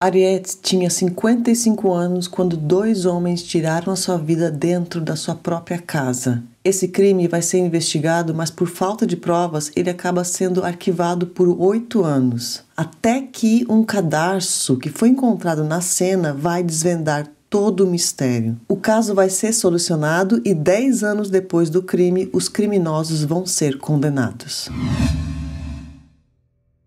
Ariete tinha 55 anos quando dois homens tiraram a sua vida dentro da sua própria casa. Esse crime vai ser investigado, mas por falta de provas ele acaba sendo arquivado por oito anos. Até que um cadarço que foi encontrado na cena vai desvendar todo o mistério. O caso vai ser solucionado e dez anos depois do crime, os criminosos vão ser condenados.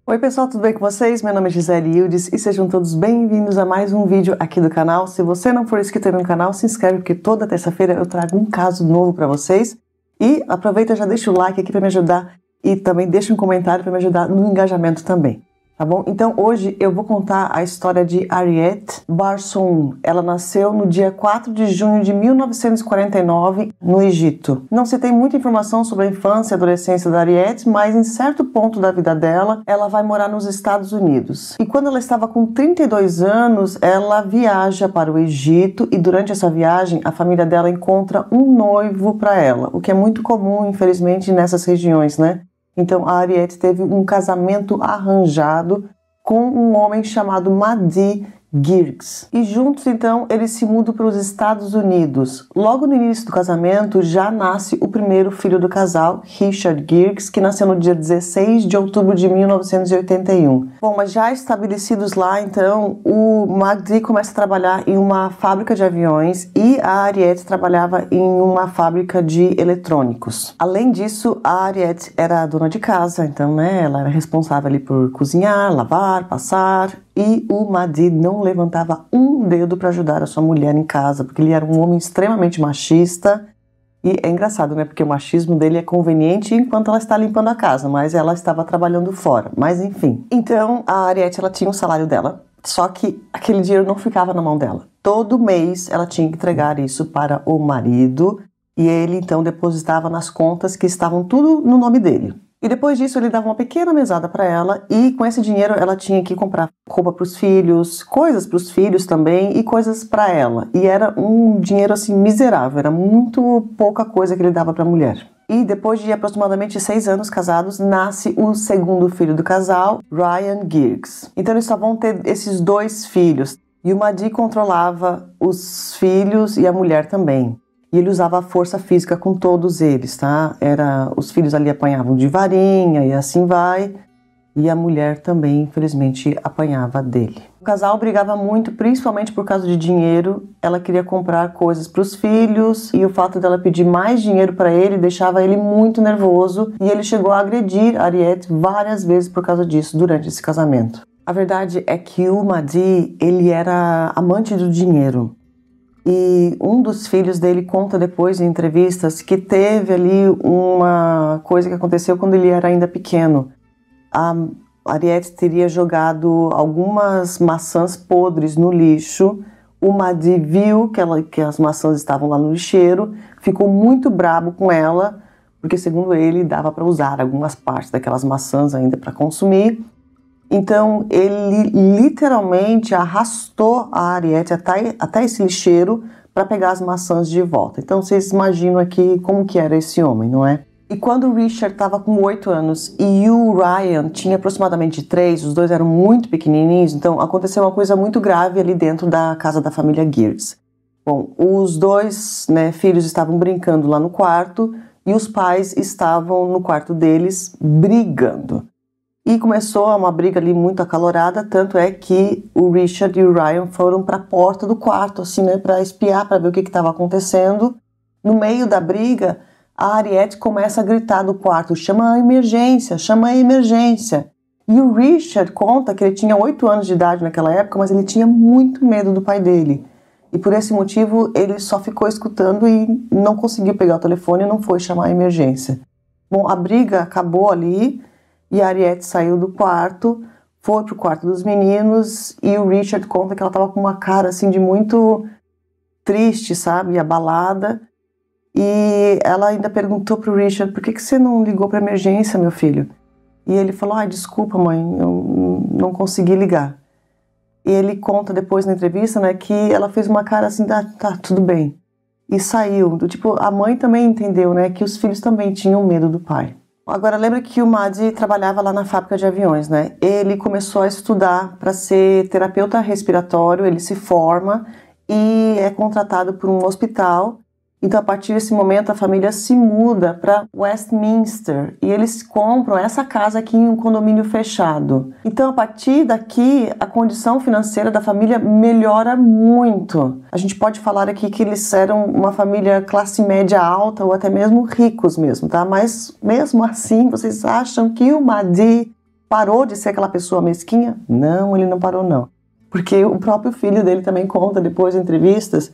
Oi pessoal, tudo bem com vocês? Meu nome é Gisele Yildiz e sejam todos bem-vindos a mais um vídeo aqui do canal. Se você não for inscrito no canal, se inscreve porque toda terça-feira eu trago um caso novo para vocês. E aproveita já deixa o like aqui para me ajudar e também deixa um comentário para me ajudar no engajamento também tá bom? Então hoje eu vou contar a história de Ariette Barson. Ela nasceu no dia 4 de junho de 1949 no Egito. Não se tem muita informação sobre a infância e adolescência da Ariette, mas em certo ponto da vida dela, ela vai morar nos Estados Unidos. E quando ela estava com 32 anos, ela viaja para o Egito e durante essa viagem a família dela encontra um noivo para ela, o que é muito comum, infelizmente, nessas regiões, né? Então a Ariete teve um casamento arranjado com um homem chamado Madi, Girks. E juntos então eles se mudam para os Estados Unidos. Logo no início do casamento já nasce o primeiro filho do casal, Richard Girks, que nasceu no dia 16 de outubro de 1981. Bom, mas já estabelecidos lá então, o Magdi começa a trabalhar em uma fábrica de aviões e a Ariete trabalhava em uma fábrica de eletrônicos. Além disso, a Ariete era dona de casa, então né, ela era responsável ali por cozinhar, lavar, passar e o Magdi não levantava um dedo para ajudar a sua mulher em casa, porque ele era um homem extremamente machista. E é engraçado, né? Porque o machismo dele é conveniente enquanto ela está limpando a casa, mas ela estava trabalhando fora. Mas enfim. Então a Ariete ela tinha o salário dela, só que aquele dinheiro não ficava na mão dela. Todo mês ela tinha que entregar isso para o marido e ele então depositava nas contas que estavam tudo no nome dele. E depois disso ele dava uma pequena mesada para ela e com esse dinheiro ela tinha que comprar roupa para os filhos, coisas para os filhos também e coisas para ela. E era um dinheiro assim miserável, era muito pouca coisa que ele dava para a mulher. E depois de aproximadamente seis anos casados, nasce o segundo filho do casal, Ryan Giggs. Então eles só vão ter esses dois filhos. E o Madi controlava os filhos e a mulher também. E ele usava a força física com todos eles, tá? Era, os filhos ali apanhavam de varinha e assim vai. E a mulher também, infelizmente, apanhava dele. O casal brigava muito, principalmente por causa de dinheiro. Ela queria comprar coisas para os filhos e o fato dela pedir mais dinheiro para ele deixava ele muito nervoso e ele chegou a agredir Ariete várias vezes por causa disso durante esse casamento. A verdade é que o Madi, ele era amante do dinheiro. E um dos filhos dele conta depois em entrevistas que teve ali uma coisa que aconteceu quando ele era ainda pequeno. A Ariete teria jogado algumas maçãs podres no lixo. O Madi viu que, ela, que as maçãs estavam lá no lixeiro, ficou muito brabo com ela, porque segundo ele dava para usar algumas partes daquelas maçãs ainda para consumir. Então ele literalmente arrastou a Ariete até, até esse lixeiro para pegar as maçãs de volta. Então vocês imaginam aqui como que era esse homem, não é? E quando o Richard estava com 8 anos e o Ryan tinha aproximadamente 3, os dois eram muito pequenininhos, então aconteceu uma coisa muito grave ali dentro da casa da família Gears. Bom, os dois né, filhos estavam brincando lá no quarto e os pais estavam no quarto deles brigando. E começou uma briga ali muito acalorada, tanto é que o Richard e o Ryan foram para a porta do quarto, assim, né, para espiar, para ver o que estava acontecendo. No meio da briga, a Ariete começa a gritar do quarto: chama a emergência, chama a emergência. E o Richard conta que ele tinha 8 anos de idade naquela época, mas ele tinha muito medo do pai dele. E por esse motivo ele só ficou escutando e não conseguiu pegar o telefone e não foi chamar a emergência. Bom, a briga acabou ali e a Ariette saiu do quarto, foi pro quarto dos meninos e o Richard conta que ela tava com uma cara assim de muito triste, sabe, abalada. E ela ainda perguntou pro Richard: "Por que que você não ligou para emergência, meu filho?" E ele falou: "Ah, desculpa, mãe, eu não consegui ligar." E ele conta depois na entrevista, né, que ela fez uma cara assim: "Tá, tá tudo bem." E saiu. Do tipo, a mãe também entendeu, né, que os filhos também tinham medo do pai. Agora, lembra que o Madi trabalhava lá na fábrica de aviões, né? Ele começou a estudar para ser terapeuta respiratório, ele se forma e é contratado por um hospital então, a partir desse momento, a família se muda para Westminster e eles compram essa casa aqui em um condomínio fechado. Então, a partir daqui, a condição financeira da família melhora muito. A gente pode falar aqui que eles eram uma família classe média alta ou até mesmo ricos mesmo, tá? Mas mesmo assim, vocês acham que o Madi parou de ser aquela pessoa mesquinha? Não, ele não parou não. Porque o próprio filho dele também conta depois de entrevistas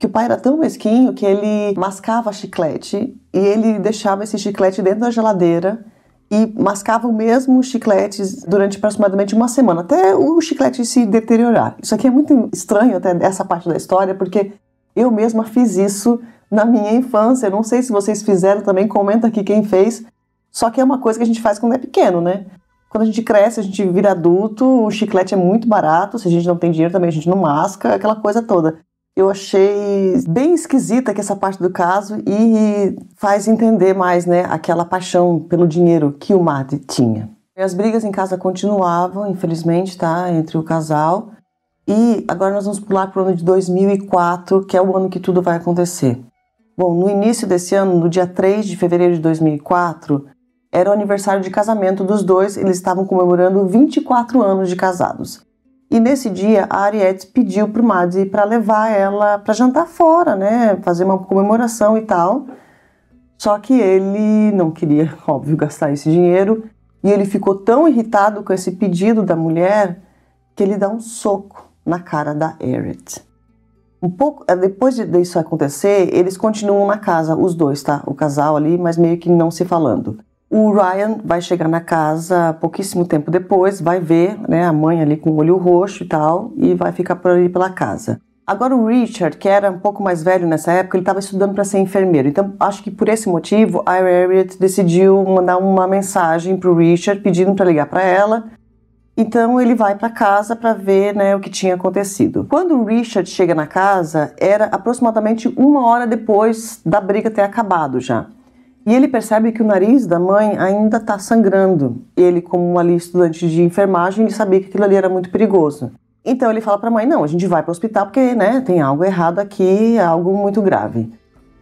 que o pai era tão mesquinho que ele mascava chiclete e ele deixava esse chiclete dentro da geladeira e mascava o mesmo chiclete durante aproximadamente uma semana, até o chiclete se deteriorar. Isso aqui é muito estranho, até essa parte da história, porque eu mesma fiz isso na minha infância. Eu não sei se vocês fizeram também, comenta aqui quem fez. Só que é uma coisa que a gente faz quando é pequeno, né? Quando a gente cresce, a gente vira adulto, o chiclete é muito barato, se a gente não tem dinheiro também a gente não masca, aquela coisa toda eu achei bem esquisita que essa parte do caso e faz entender mais, né, aquela paixão pelo dinheiro que o Mate tinha. As brigas em casa continuavam, infelizmente, tá, entre o casal. E agora nós vamos pular para o ano de 2004, que é o ano que tudo vai acontecer. Bom, no início desse ano, no dia 3 de fevereiro de 2004, era o aniversário de casamento dos dois, eles estavam comemorando 24 anos de casados. E nesse dia, a Ariete pediu para o ir para levar ela para jantar fora, né? Fazer uma comemoração e tal. Só que ele não queria, óbvio, gastar esse dinheiro. E ele ficou tão irritado com esse pedido da mulher que ele dá um soco na cara da Ariete. Um pouco eh, depois disso acontecer, eles continuam na casa, os dois, tá? O casal ali, mas meio que não se falando. O Ryan vai chegar na casa pouquíssimo tempo depois, vai ver né, a mãe ali com o olho roxo e tal, e vai ficar por ali pela casa. Agora o Richard, que era um pouco mais velho nessa época, ele estava estudando para ser enfermeiro. Então, acho que por esse motivo, a Harriet decidiu mandar uma mensagem para o Richard pedindo para ligar para ela. Então ele vai para casa para ver né, o que tinha acontecido. Quando o Richard chega na casa, era aproximadamente uma hora depois da briga ter acabado já. E ele percebe que o nariz da mãe ainda está sangrando. Ele, como ali estudante de enfermagem, ele sabia que aquilo ali era muito perigoso. Então ele fala para a mãe: não, a gente vai para o hospital porque né, tem algo errado aqui, algo muito grave.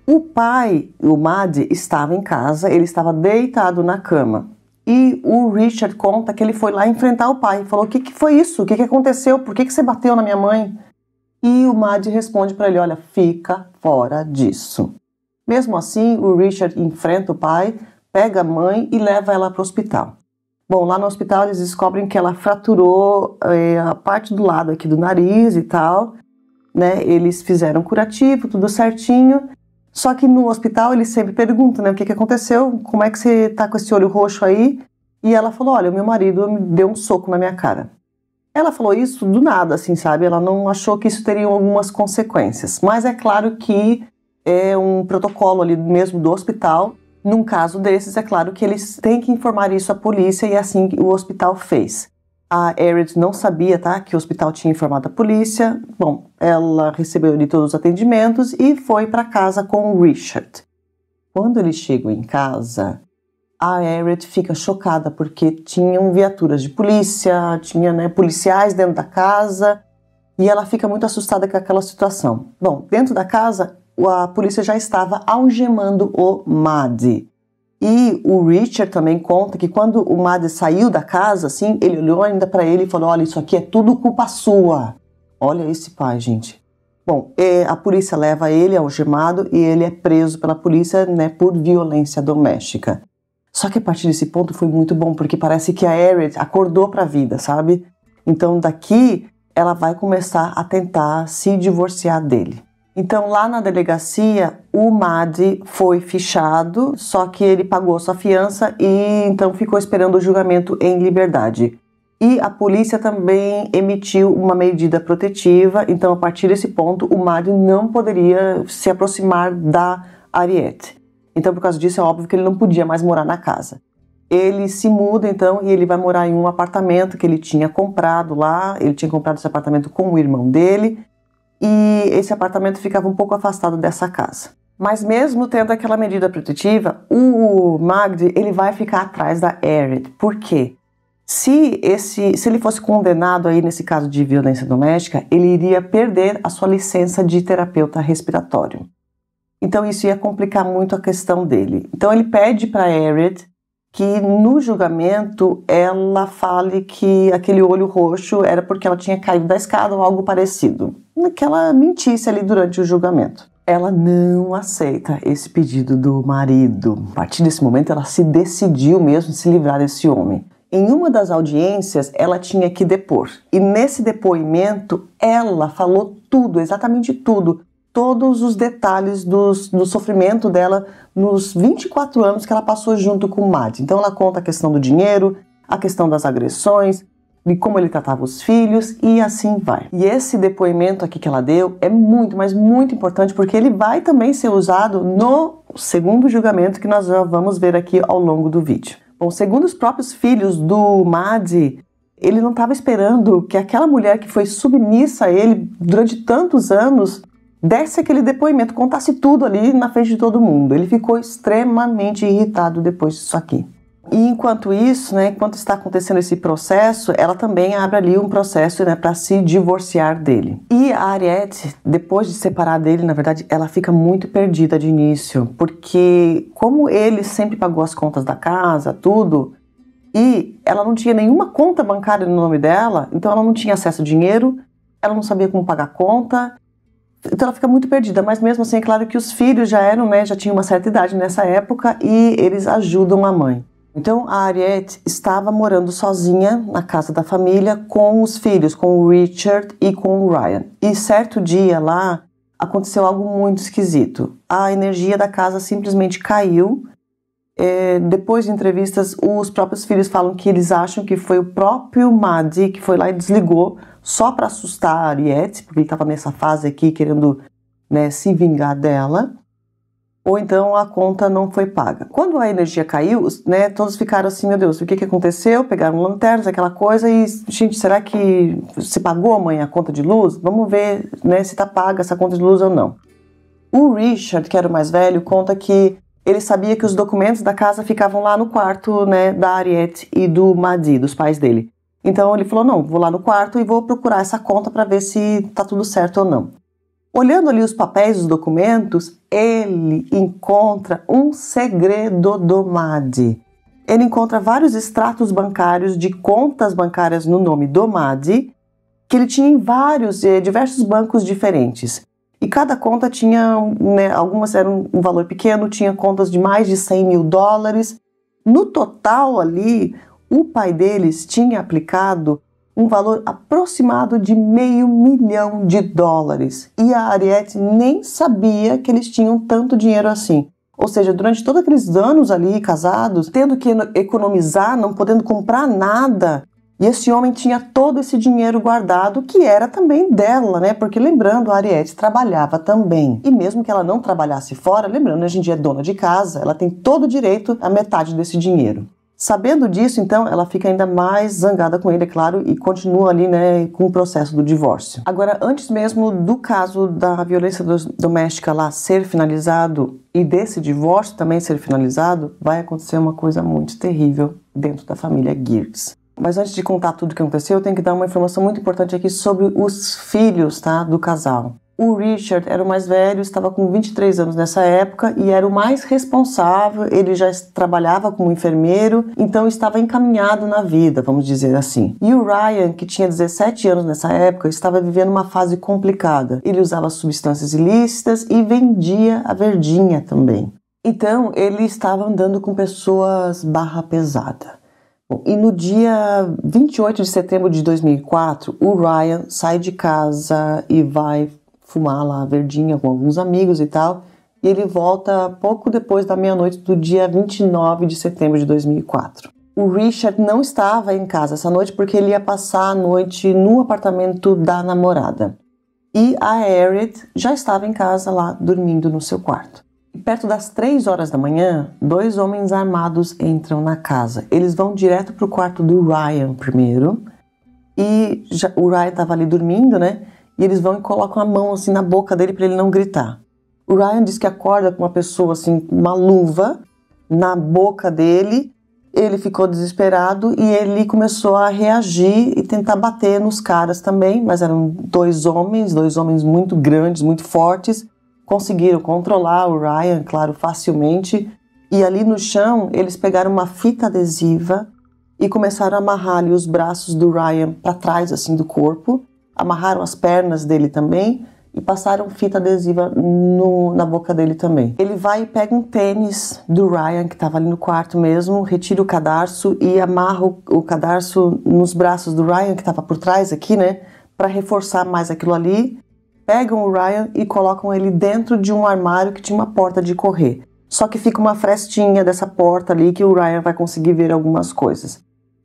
O pai, o Mad, estava em casa, ele estava deitado na cama. E o Richard conta que ele foi lá enfrentar o pai. Falou: O que, que foi isso? O que, que aconteceu? Por que, que você bateu na minha mãe? E o Mad responde para ele: Olha, fica fora disso. Mesmo assim, o Richard enfrenta o pai, pega a mãe e leva ela para o hospital. Bom, lá no hospital eles descobrem que ela fraturou é, a parte do lado aqui do nariz e tal, né? Eles fizeram curativo, tudo certinho. Só que no hospital eles sempre perguntam, né? O que, que aconteceu? Como é que você tá com esse olho roxo aí? E ela falou: Olha, o meu marido me deu um soco na minha cara. Ela falou isso do nada, assim, sabe? Ela não achou que isso teria algumas consequências. Mas é claro que é um protocolo ali mesmo do hospital. Num caso desses, é claro que eles têm que informar isso à polícia e é assim o hospital fez. A Erid não sabia, tá, que o hospital tinha informado a polícia. Bom, ela recebeu de todos os atendimentos e foi para casa com o Richard. Quando eles chegam em casa, a Erid fica chocada porque tinham viaturas de polícia, tinha né, policiais dentro da casa e ela fica muito assustada com aquela situação. Bom, dentro da casa a polícia já estava algemando o Madi. E o Richard também conta que quando o Madi saiu da casa, assim, ele olhou ainda para ele e falou: Olha, isso aqui é tudo culpa sua. Olha esse pai, gente. Bom, é, a polícia leva ele algemado e ele é preso pela polícia né, por violência doméstica. Só que a partir desse ponto foi muito bom, porque parece que a Harriet acordou para a vida, sabe? Então daqui ela vai começar a tentar se divorciar dele. Então, lá na delegacia, o Madi foi fichado, só que ele pagou sua fiança e então ficou esperando o julgamento em liberdade. E a polícia também emitiu uma medida protetiva, então a partir desse ponto o Madi não poderia se aproximar da Ariete. Então, por causa disso, é óbvio que ele não podia mais morar na casa. Ele se muda então e ele vai morar em um apartamento que ele tinha comprado lá. Ele tinha comprado esse apartamento com o irmão dele e esse apartamento ficava um pouco afastado dessa casa. Mas mesmo tendo aquela medida protetiva, o Magdi ele vai ficar atrás da Erid. Por quê? Se, esse, se ele fosse condenado aí nesse caso de violência doméstica, ele iria perder a sua licença de terapeuta respiratório. Então isso ia complicar muito a questão dele. Então ele pede para Erid que no julgamento ela fale que aquele olho roxo era porque ela tinha caído da escada ou algo parecido. Que ela mentisse ali durante o julgamento. Ela não aceita esse pedido do marido. A partir desse momento, ela se decidiu mesmo se livrar desse homem. Em uma das audiências, ela tinha que depor. E nesse depoimento, ela falou tudo, exatamente tudo, todos os detalhes dos, do sofrimento dela nos 24 anos que ela passou junto com o Mad. Então ela conta a questão do dinheiro, a questão das agressões, de como ele tratava os filhos e assim vai. E esse depoimento aqui que ela deu é muito, mas muito importante porque ele vai também ser usado no segundo julgamento que nós já vamos ver aqui ao longo do vídeo. Bom, segundo os próprios filhos do Madi, ele não estava esperando que aquela mulher que foi submissa a ele durante tantos anos desse aquele depoimento, contasse tudo ali na frente de todo mundo. Ele ficou extremamente irritado depois disso aqui. E enquanto isso, né, enquanto está acontecendo esse processo, ela também abre ali um processo né, para se divorciar dele. E a Ariete, depois de separar dele, na verdade, ela fica muito perdida de início, porque como ele sempre pagou as contas da casa, tudo, e ela não tinha nenhuma conta bancária no nome dela, então ela não tinha acesso a dinheiro, ela não sabia como pagar conta, então ela fica muito perdida, mas mesmo assim é claro que os filhos já eram, né, já tinham uma certa idade nessa época e eles ajudam a mãe. Então a Ariette estava morando sozinha na casa da família com os filhos, com o Richard e com o Ryan. E certo dia lá aconteceu algo muito esquisito. A energia da casa simplesmente caiu. É, depois de entrevistas, os próprios filhos falam que eles acham que foi o próprio Madi que foi lá e desligou só para assustar a Ariete, porque ele estava nessa fase aqui querendo né, se vingar dela, ou então a conta não foi paga. Quando a energia caiu, né, todos ficaram assim, meu Deus, o que, que aconteceu? Pegaram lanternas, aquela coisa, e, gente, será que se pagou amanhã a conta de luz? Vamos ver né, se está paga essa conta de luz ou não. O Richard, que era o mais velho, conta que ele sabia que os documentos da casa ficavam lá no quarto né, da Ariete e do Madi, dos pais dele. Então ele falou: não, vou lá no quarto e vou procurar essa conta para ver se tá tudo certo ou não. Olhando ali os papéis, os documentos, ele encontra um segredo do MAD. Ele encontra vários extratos bancários de contas bancárias no nome do MAD, que ele tinha em vários, eh, diversos bancos diferentes. E cada conta tinha, né, algumas eram um valor pequeno, tinha contas de mais de 100 mil dólares. No total ali, o pai deles tinha aplicado um valor aproximado de meio milhão de dólares e a Ariete nem sabia que eles tinham tanto dinheiro assim. Ou seja, durante todos aqueles anos ali casados, tendo que economizar, não podendo comprar nada, e esse homem tinha todo esse dinheiro guardado, que era também dela, né? Porque lembrando, a Ariete trabalhava também. E mesmo que ela não trabalhasse fora, lembrando, hoje em dia é dona de casa, ela tem todo o direito à metade desse dinheiro. Sabendo disso, então, ela fica ainda mais zangada com ele, é claro, e continua ali, né, com o processo do divórcio. Agora, antes mesmo do caso da violência doméstica lá ser finalizado e desse divórcio também ser finalizado, vai acontecer uma coisa muito terrível dentro da família Geertz. Mas antes de contar tudo o que aconteceu, eu tenho que dar uma informação muito importante aqui sobre os filhos, tá, do casal. O Richard era o mais velho, estava com 23 anos nessa época e era o mais responsável. Ele já trabalhava como enfermeiro, então estava encaminhado na vida, vamos dizer assim. E o Ryan, que tinha 17 anos nessa época, estava vivendo uma fase complicada. Ele usava substâncias ilícitas e vendia a verdinha também. Então ele estava andando com pessoas barra pesada. e no dia 28 de setembro de 2004, o Ryan sai de casa e vai fumar lá verdinha com alguns amigos e tal. E ele volta pouco depois da meia-noite do dia 29 de setembro de 2004. O Richard não estava em casa essa noite porque ele ia passar a noite no apartamento da namorada. E a Harriet já estava em casa lá dormindo no seu quarto. E perto das três horas da manhã, dois homens armados entram na casa. Eles vão direto para o quarto do Ryan primeiro. E já, o Ryan estava ali dormindo, né? e eles vão e colocam a mão assim na boca dele para ele não gritar. O Ryan diz que acorda com uma pessoa assim, uma luva na boca dele. Ele ficou desesperado e ele começou a reagir e tentar bater nos caras também, mas eram dois homens, dois homens muito grandes, muito fortes. Conseguiram controlar o Ryan, claro, facilmente. E ali no chão, eles pegaram uma fita adesiva e começaram a amarrar ali os braços do Ryan para trás assim do corpo amarraram as pernas dele também e passaram fita adesiva no, na boca dele também. Ele vai e pega um tênis do Ryan, que estava ali no quarto mesmo, retira o cadarço e amarra o, o cadarço nos braços do Ryan, que estava por trás aqui, né? Para reforçar mais aquilo ali. Pegam o Ryan e colocam ele dentro de um armário que tinha uma porta de correr. Só que fica uma frestinha dessa porta ali que o Ryan vai conseguir ver algumas coisas.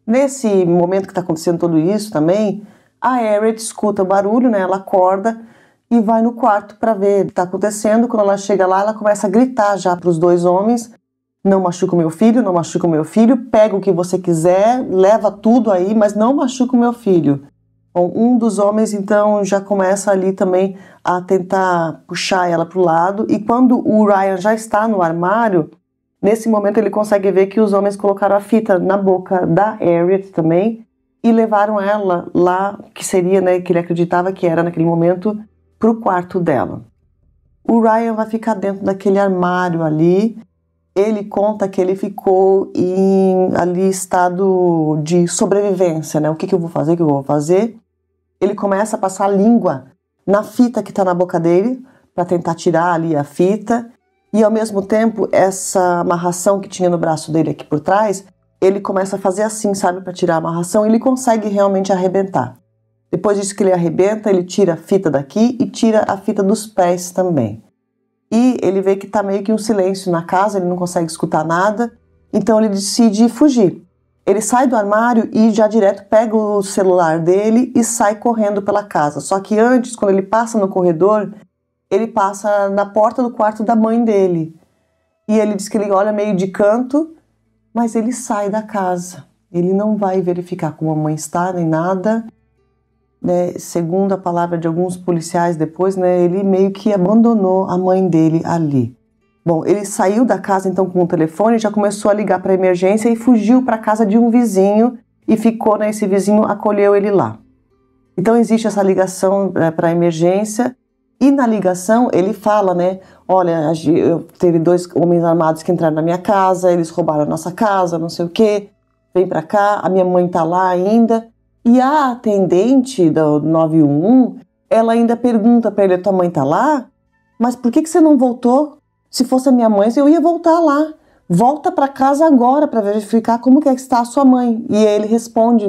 Nesse momento que está acontecendo tudo isso também, a Harriet escuta o barulho, né? Ela acorda e vai no quarto para ver o que está acontecendo. Quando ela chega lá, ela começa a gritar já para os dois homens: "Não machuca o meu filho, não machuca o meu filho. Pega o que você quiser, leva tudo aí, mas não machuca o meu filho." Bom, um dos homens então já começa ali também a tentar puxar ela para o lado. E quando o Ryan já está no armário, nesse momento ele consegue ver que os homens colocaram a fita na boca da Harriet também e levaram ela lá, que seria, né, que ele acreditava que era naquele momento, para o quarto dela. O Ryan vai ficar dentro daquele armário ali. Ele conta que ele ficou em ali estado de sobrevivência, né? O que, que eu vou fazer? O que eu vou fazer? Ele começa a passar a língua na fita que está na boca dele para tentar tirar ali a fita e ao mesmo tempo essa amarração que tinha no braço dele aqui por trás ele começa a fazer assim, sabe, para tirar a amarração, ele consegue realmente arrebentar. Depois disso que ele arrebenta, ele tira a fita daqui e tira a fita dos pés também. E ele vê que tá meio que um silêncio na casa, ele não consegue escutar nada, então ele decide fugir. Ele sai do armário e já direto pega o celular dele e sai correndo pela casa. Só que antes, quando ele passa no corredor, ele passa na porta do quarto da mãe dele. E ele diz que ele olha meio de canto mas ele sai da casa. Ele não vai verificar como a mãe está nem nada. Né? Segundo a palavra de alguns policiais depois, né, ele meio que abandonou a mãe dele ali. Bom, ele saiu da casa então com o telefone, já começou a ligar para a emergência e fugiu para a casa de um vizinho e ficou, né, esse vizinho acolheu ele lá. Então existe essa ligação né, eh, para a emergência e na ligação ele fala, né? Olha, eu teve dois homens armados que entraram na minha casa, eles roubaram a nossa casa, não sei o quê. Vem para cá, a minha mãe tá lá ainda. E a atendente do 911, ela ainda pergunta para ele: tua mãe tá lá? Mas por que, que você não voltou? Se fosse a minha mãe, eu ia voltar lá. Volta para casa agora para verificar como que, é que está a sua mãe. E ele responde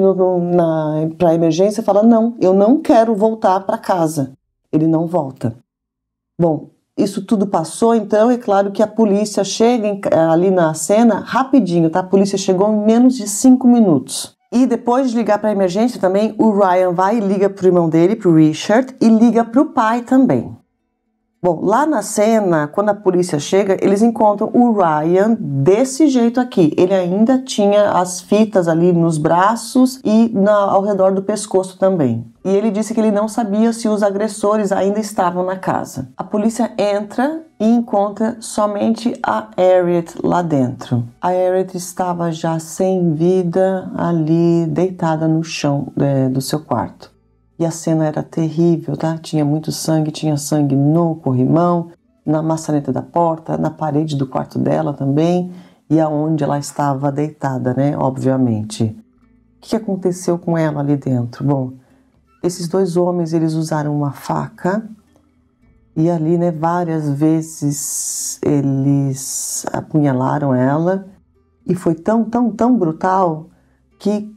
para emergência, fala: não, eu não quero voltar para casa ele não volta. Bom, isso tudo passou, então é claro que a polícia chega em, eh, ali na cena rapidinho, tá? A polícia chegou em menos de cinco minutos. E depois de ligar para a emergência também, o Ryan vai e liga pro irmão dele, pro Richard, e liga pro pai também. Bom, lá na cena, quando a polícia chega, eles encontram o Ryan desse jeito aqui. Ele ainda tinha as fitas ali nos braços e na, ao redor do pescoço também. E ele disse que ele não sabia se os agressores ainda estavam na casa. A polícia entra e encontra somente a Harriet lá dentro. A Harriet estava já sem vida ali, deitada no chão é, do seu quarto e a cena era terrível, tá? Tinha muito sangue, tinha sangue no corrimão, na maçaneta da porta, na parede do quarto dela também e aonde ela estava deitada, né? Obviamente. O que aconteceu com ela ali dentro? Bom, esses dois homens eles usaram uma faca e ali, né? Várias vezes eles apunhalaram ela e foi tão, tão, tão brutal que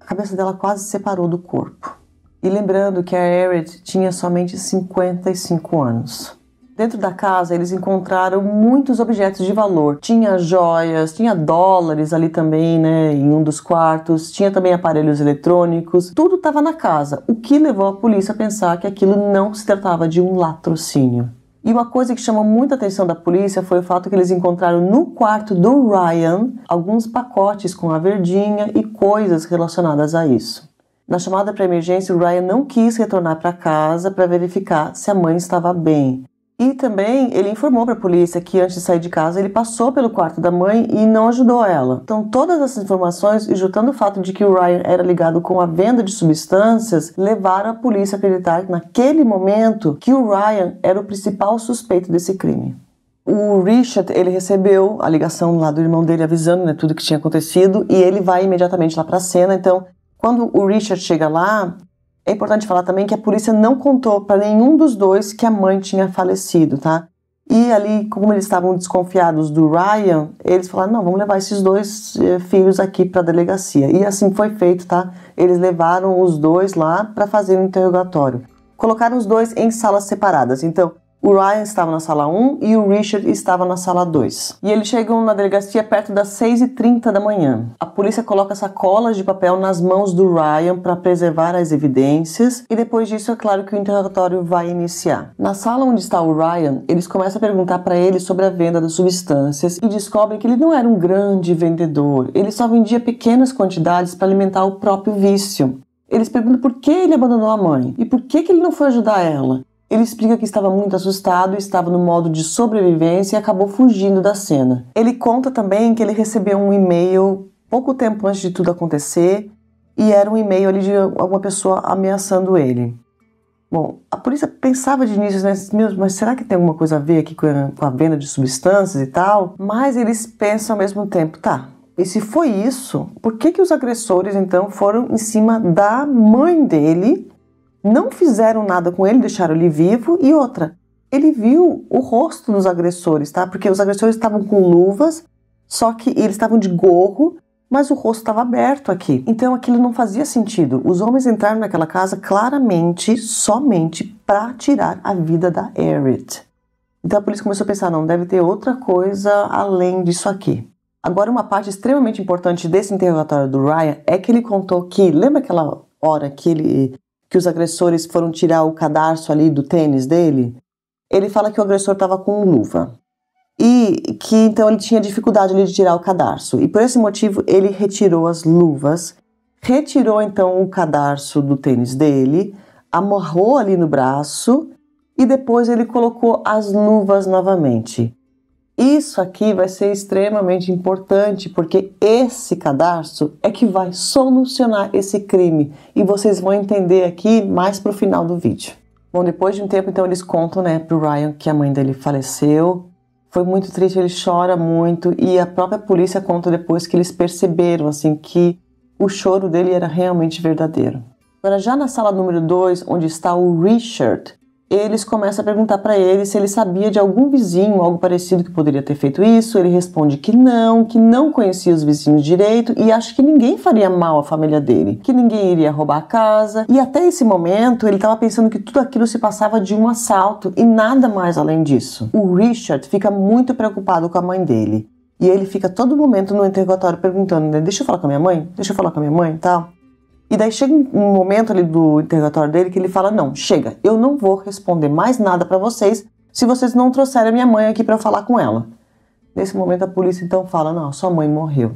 a cabeça dela quase separou do corpo. E lembrando que a Harriet tinha somente 55 anos. Dentro da casa, eles encontraram muitos objetos de valor. Tinha joias, tinha dólares ali também, né, em um dos quartos, tinha também aparelhos eletrônicos, tudo estava na casa, o que levou a polícia a pensar que aquilo não se tratava de um latrocínio. E uma coisa que chamou muita atenção da polícia foi o fato que eles encontraram no quarto do Ryan alguns pacotes com a verdinha e coisas relacionadas a isso. Na chamada para emergência, o Ryan não quis retornar para casa para verificar se a mãe estava bem. E também ele informou para a polícia que antes de sair de casa ele passou pelo quarto da mãe e não ajudou ela. Então, todas essas informações e juntando o fato de que o Ryan era ligado com a venda de substâncias levaram a polícia a acreditar naquele momento que o Ryan era o principal suspeito desse crime. O Richard, ele recebeu a ligação lá do irmão dele avisando né, tudo que tinha acontecido e ele vai imediatamente lá para a cena. Então, quando o Richard chega lá, é importante falar também que a polícia não contou para nenhum dos dois que a mãe tinha falecido, tá? E ali, como eles estavam desconfiados do Ryan, eles falaram: não, vamos levar esses dois eh, filhos aqui para a delegacia. E assim foi feito, tá? Eles levaram os dois lá para fazer o um interrogatório. Colocaram os dois em salas separadas. Então, o Ryan estava na sala 1 e o Richard estava na sala 2. E eles chegam na delegacia perto das 6h30 da manhã. A polícia coloca sacolas de papel nas mãos do Ryan para preservar as evidências e depois disso é claro que o interrogatório vai iniciar. Na sala onde está o Ryan, eles começam a perguntar para ele sobre a venda das substâncias e descobrem que ele não era um grande vendedor, ele só vendia pequenas quantidades para alimentar o próprio vício. Eles perguntam por que ele abandonou a mãe e por que, que ele não foi ajudar ela. Ele explica que estava muito assustado, estava no modo de sobrevivência e acabou fugindo da cena. Ele conta também que ele recebeu um e-mail pouco tempo antes de tudo acontecer e era um e-mail ali de alguma pessoa ameaçando ele. Bom, a polícia pensava de início, né, mas será que tem alguma coisa a ver aqui com a venda de substâncias e tal? Mas eles pensam ao mesmo tempo, tá, e se foi isso, por que, que os agressores então foram em cima da mãe dele não fizeram nada com ele, deixaram ele vivo. E outra, ele viu o rosto dos agressores, tá? Porque os agressores estavam com luvas, só que eles estavam de gorro, mas o rosto estava aberto aqui. Então aquilo não fazia sentido. Os homens entraram naquela casa claramente, somente para tirar a vida da Erit. Então a polícia começou a pensar: não, deve ter outra coisa além disso aqui. Agora, uma parte extremamente importante desse interrogatório do Ryan é que ele contou que, lembra aquela hora que ele que os agressores foram tirar o cadarço ali do tênis dele, ele fala que o agressor estava com luva e que então ele tinha dificuldade ali de tirar o cadarço. E por esse motivo ele retirou as luvas, retirou então o cadarço do tênis dele, amarrou ali no braço e depois ele colocou as luvas novamente. Isso aqui vai ser extremamente importante porque esse cadastro é que vai solucionar esse crime e vocês vão entender aqui mais para o final do vídeo. Bom, depois de um tempo, então eles contam, né, o Ryan que a mãe dele faleceu. Foi muito triste, ele chora muito e a própria polícia conta depois que eles perceberam, assim, que o choro dele era realmente verdadeiro. Agora, já na sala número 2, onde está o Richard, eles começam a perguntar para ele se ele sabia de algum vizinho, algo parecido que poderia ter feito isso. Ele responde que não, que não conhecia os vizinhos direito e acha que ninguém faria mal à família dele, que ninguém iria roubar a casa. E até esse momento ele estava pensando que tudo aquilo se passava de um assalto e nada mais além disso. O Richard fica muito preocupado com a mãe dele. E ele fica todo momento no interrogatório perguntando, né, deixa eu falar com a minha mãe? Deixa eu falar com a minha mãe? Tal. E daí chega um momento ali do interrogatório dele que ele fala: "Não, chega, eu não vou responder mais nada para vocês se vocês não trouxerem a minha mãe aqui para falar com ela". Nesse momento a polícia então fala: "Não, sua mãe morreu".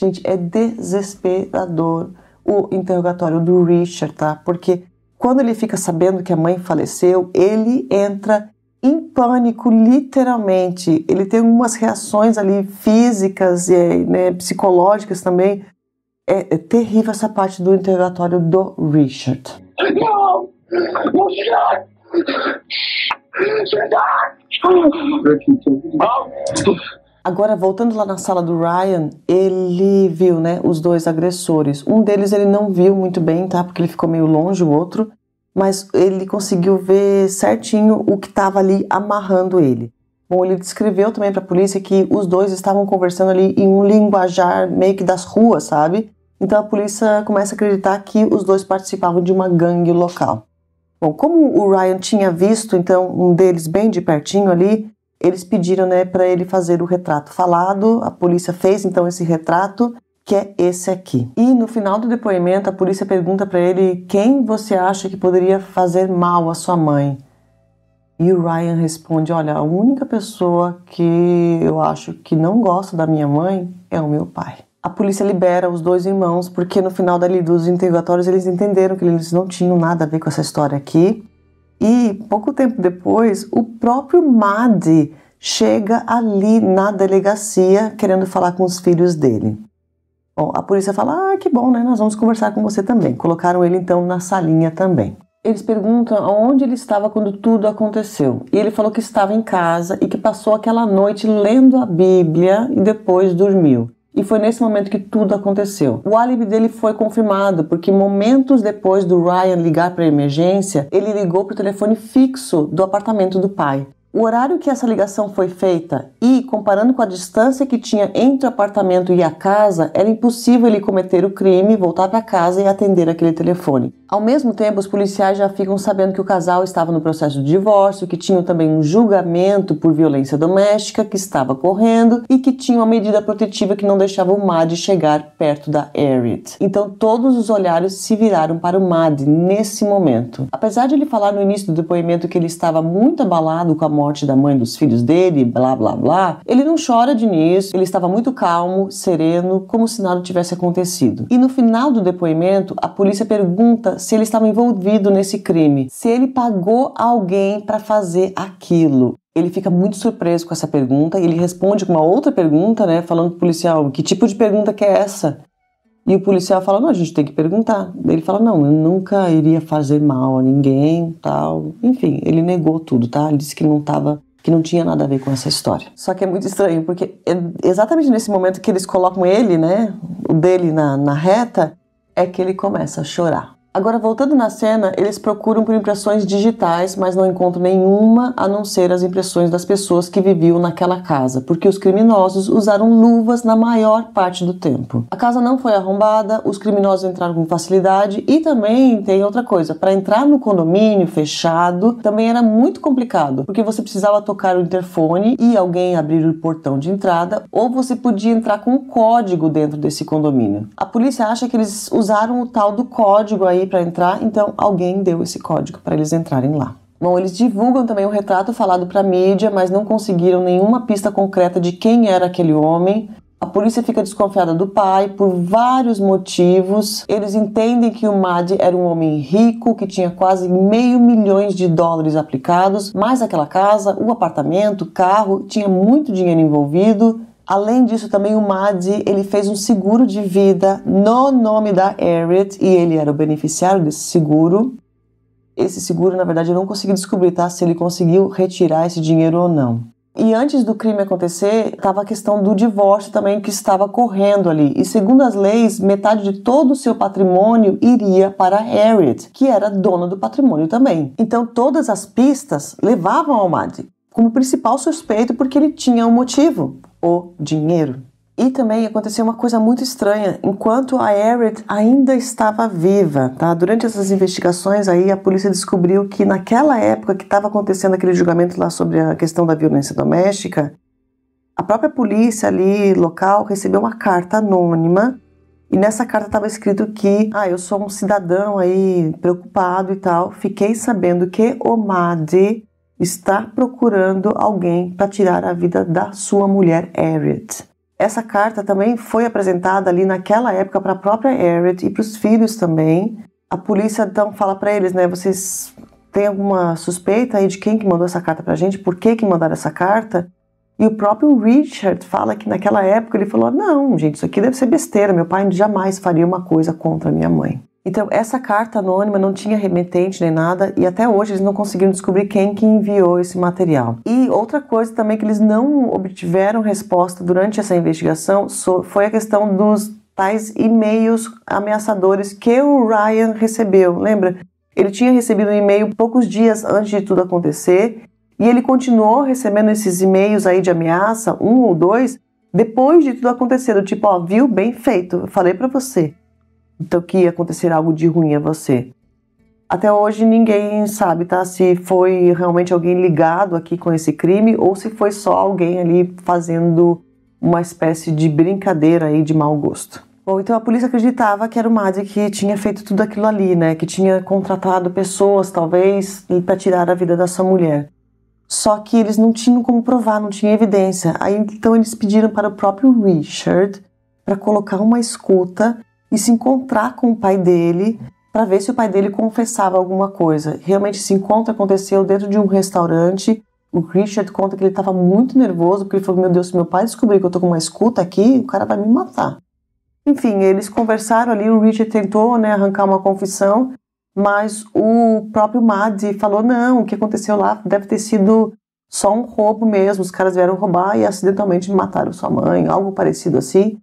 Gente, é desesperador o interrogatório do Richard, tá? Porque quando ele fica sabendo que a mãe faleceu, ele entra em pânico, literalmente. Ele tem algumas reações ali físicas e né, psicológicas também é, é terrível essa parte do interrogatório do Richard. Não! Não, Richard! Agora, voltando lá na sala do Ryan, ele viu, né, os dois agressores. Um deles ele não viu muito bem, tá? Porque ele ficou meio longe, o outro. Mas ele conseguiu ver certinho o que estava ali amarrando ele. Bom, ele descreveu também para a polícia que os dois estavam conversando ali em um linguajar meio que das ruas, sabe? Então a polícia começa a acreditar que os dois participavam de uma gangue local. Bom, como o Ryan tinha visto então um deles bem de pertinho ali, eles pediram né, para ele fazer o retrato falado. A polícia fez então esse retrato, que é esse aqui. E no final do depoimento, a polícia pergunta para ele quem você acha que poderia fazer mal à sua mãe. E o Ryan responde: Olha, a única pessoa que eu acho que não gosta da minha mãe é o meu pai a polícia libera os dois irmãos, porque no final dali dos interrogatórios eles entenderam que eles não tinham nada a ver com essa história aqui. E pouco tempo depois, o próprio Madi chega ali na delegacia querendo falar com os filhos dele. Bom, a polícia fala: "Ah, que bom, né? Nós vamos conversar com você também". Colocaram ele então na salinha também. Eles perguntam onde ele estava quando tudo aconteceu. E ele falou que estava em casa e que passou aquela noite lendo a Bíblia e depois dormiu. E foi nesse momento que tudo aconteceu. O álibi dele foi confirmado, porque momentos depois do Ryan ligar para a emergência, ele ligou para o telefone fixo do apartamento do pai. O horário que essa ligação foi feita e, comparando com a distância que tinha entre o apartamento e a casa, era impossível ele cometer o crime, voltar para casa e atender aquele telefone. Ao mesmo tempo, os policiais já ficam sabendo que o casal estava no processo de divórcio, que tinham também um julgamento por violência doméstica que estava correndo e que tinha uma medida protetiva que não deixava o Mad chegar perto da Erit. Então, todos os olhares se viraram para o Mad nesse momento. Apesar de ele falar no início do depoimento que ele estava muito abalado com a morte da mãe dos filhos dele, blá blá blá, ele não chora de início, ele estava muito calmo, sereno, como se nada tivesse acontecido. E no final do depoimento, a polícia pergunta se ele estava envolvido nesse crime, se ele pagou alguém para fazer aquilo. Ele fica muito surpreso com essa pergunta e ele responde com uma outra pergunta, né, falando pro policial: "Que tipo de pergunta que é essa?" E o policial fala: "Não, a gente tem que perguntar". Ele fala: "Não, eu nunca iria fazer mal a ninguém", tal. Enfim, ele negou tudo, tá? Ele disse que não estava que não tinha nada a ver com essa história. Só que é muito estranho, porque é exatamente nesse momento que eles colocam ele, né, o dele na, na reta, é que ele começa a chorar. Agora, voltando na cena, eles procuram por impressões digitais, mas não encontram nenhuma a não ser as impressões das pessoas que viviam naquela casa, porque os criminosos usaram luvas na maior parte do tempo. A casa não foi arrombada, os criminosos entraram com facilidade e também tem outra coisa: para entrar no condomínio fechado também era muito complicado, porque você precisava tocar o interfone e alguém abrir o portão de entrada, ou você podia entrar com um código dentro desse condomínio. A polícia acha que eles usaram o tal do código aí para entrar, então alguém deu esse código para eles entrarem lá. Bom, eles divulgam também o um retrato falado para a mídia, mas não conseguiram nenhuma pista concreta de quem era aquele homem. A polícia fica desconfiada do pai por vários motivos. Eles entendem que o Madi era um homem rico que tinha quase meio milhões de dólares aplicados, mais aquela casa, o apartamento, o carro, tinha muito dinheiro envolvido. Além disso, também o Madi ele fez um seguro de vida no nome da Harriet e ele era o beneficiário desse seguro. Esse seguro, na verdade, eu não consegui descobrir, tá? Se ele conseguiu retirar esse dinheiro ou não. E antes do crime acontecer, estava a questão do divórcio também que estava correndo ali. E segundo as leis, metade de todo o seu patrimônio iria para Harriet, que era dona do patrimônio também. Então todas as pistas levavam ao Madi como principal suspeito porque ele tinha um motivo o dinheiro. E também aconteceu uma coisa muito estranha. Enquanto a Eric ainda estava viva, tá? Durante essas investigações aí, a polícia descobriu que naquela época que estava acontecendo aquele julgamento lá sobre a questão da violência doméstica, a própria polícia ali local recebeu uma carta anônima e nessa carta estava escrito que, ah, eu sou um cidadão aí preocupado e tal. Fiquei sabendo que o MAD está procurando alguém para tirar a vida da sua mulher Harriet. Essa carta também foi apresentada ali naquela época para a própria Harriet e para os filhos também. A polícia então fala para eles, né, vocês têm alguma suspeita aí de quem que mandou essa carta para a gente? Por que que mandaram essa carta? E o próprio Richard fala que naquela época ele falou: "Não, gente, isso aqui deve ser besteira. Meu pai jamais faria uma coisa contra minha mãe." Então, essa carta anônima não tinha remetente nem nada, e até hoje eles não conseguiram descobrir quem que enviou esse material. E outra coisa também que eles não obtiveram resposta durante essa investigação foi a questão dos tais e-mails ameaçadores que o Ryan recebeu, lembra? Ele tinha recebido um e-mail poucos dias antes de tudo acontecer, e ele continuou recebendo esses e-mails aí de ameaça, um ou dois, depois de tudo acontecer, do tipo, ó, viu, bem feito, falei para você. Então que ia acontecer algo de ruim a você. Até hoje ninguém sabe, tá? Se foi realmente alguém ligado aqui com esse crime ou se foi só alguém ali fazendo uma espécie de brincadeira aí de mau gosto. Bom, então a polícia acreditava que era o Madi que tinha feito tudo aquilo ali, né? Que tinha contratado pessoas, talvez, para tirar a vida da sua mulher. Só que eles não tinham como provar, não tinha evidência. Aí então eles pediram para o próprio Richard para colocar uma escuta e se encontrar com o pai dele para ver se o pai dele confessava alguma coisa. Realmente esse encontro aconteceu dentro de um restaurante. O Richard conta que ele estava muito nervoso porque ele falou: Meu Deus, se meu pai descobrir que eu tô com uma escuta aqui, o cara vai me matar. Enfim, eles conversaram ali. O Richard tentou né, arrancar uma confissão, mas o próprio Madi falou: Não, o que aconteceu lá deve ter sido só um roubo mesmo. Os caras vieram roubar e acidentalmente mataram sua mãe, algo parecido assim.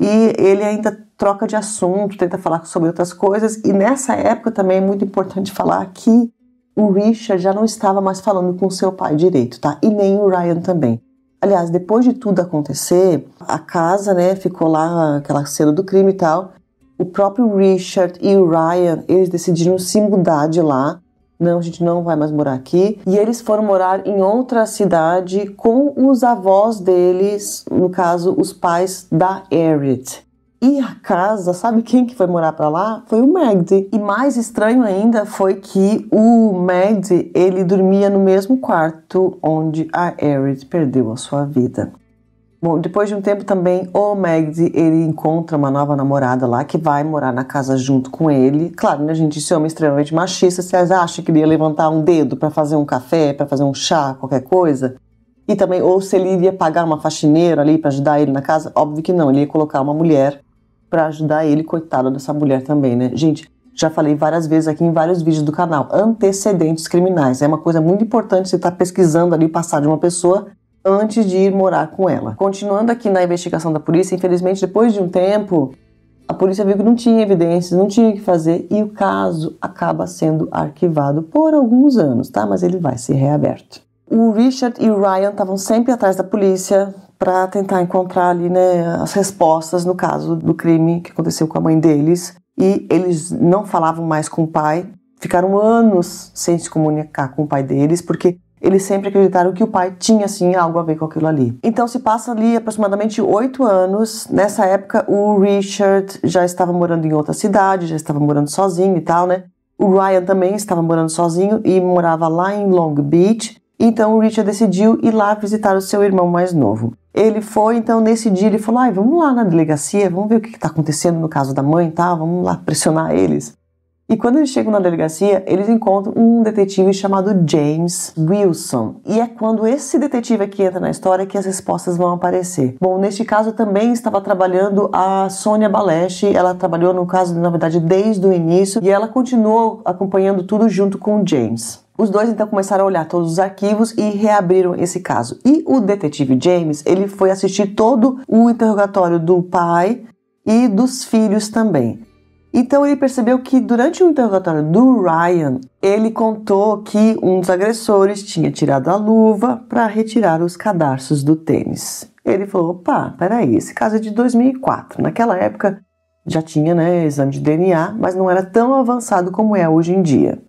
E ele ainda troca de assunto, tenta falar sobre outras coisas. E nessa época também é muito importante falar que o Richard já não estava mais falando com seu pai direito, tá? E nem o Ryan também. Aliás, depois de tudo acontecer, a casa, né, ficou lá aquela cena do crime e tal. O próprio Richard e o Ryan, eles decidiram se mudar de lá. Não, a gente não vai mais morar aqui. E eles foram morar em outra cidade com os avós deles, no caso, os pais da Harriet. E a casa, sabe quem que foi morar para lá? Foi o Magdi. E mais estranho ainda foi que o Magdi, ele dormia no mesmo quarto onde a Aerith perdeu a sua vida. Bom, depois de um tempo também, o Magdi, ele encontra uma nova namorada lá que vai morar na casa junto com ele. Claro, né, gente, esse homem extremamente machista, vocês acham que ele ia levantar um dedo para fazer um café, para fazer um chá, qualquer coisa? E também, ou se ele iria pagar uma faxineira ali para ajudar ele na casa? Óbvio que não, ele ia colocar uma mulher para ajudar ele, coitado dessa mulher também, né? Gente, já falei várias vezes aqui em vários vídeos do canal, antecedentes criminais. É uma coisa muito importante você estar tá pesquisando ali, passar de uma pessoa antes de ir morar com ela. Continuando aqui na investigação da polícia, infelizmente, depois de um tempo, a polícia viu que não tinha evidências, não tinha o que fazer e o caso acaba sendo arquivado por alguns anos, tá? Mas ele vai ser reaberto. O Richard e o Ryan estavam sempre atrás da polícia, para tentar encontrar ali né, as respostas no caso do crime que aconteceu com a mãe deles. E eles não falavam mais com o pai, ficaram anos sem se comunicar com o pai deles, porque eles sempre acreditaram que o pai tinha assim algo a ver com aquilo ali. Então se passa ali aproximadamente oito anos. Nessa época o Richard já estava morando em outra cidade, já estava morando sozinho e tal, né? O Ryan também estava morando sozinho e morava lá em Long Beach. Então o Richard decidiu ir lá visitar o seu irmão mais novo. Ele foi, então nesse dia ele falou: ah, vamos lá na delegacia, vamos ver o que está acontecendo no caso da mãe e tá? tal, vamos lá pressionar eles. E quando eles chegam na delegacia, eles encontram um detetive chamado James Wilson. E é quando esse detetive aqui entra na história que as respostas vão aparecer. Bom, neste caso também estava trabalhando a Sônia Baleche. Ela trabalhou no caso, na verdade, desde o início e ela continuou acompanhando tudo junto com o James. Os dois então começaram a olhar todos os arquivos e reabriram esse caso. E o detetive James, ele foi assistir todo o interrogatório do pai e dos filhos também. Então ele percebeu que durante o interrogatório do Ryan, ele contou que um dos agressores tinha tirado a luva para retirar os cadarços do tênis. Ele falou: opa, peraí, esse caso é de 2004. Naquela época já tinha né, exame de DNA, mas não era tão avançado como é hoje em dia.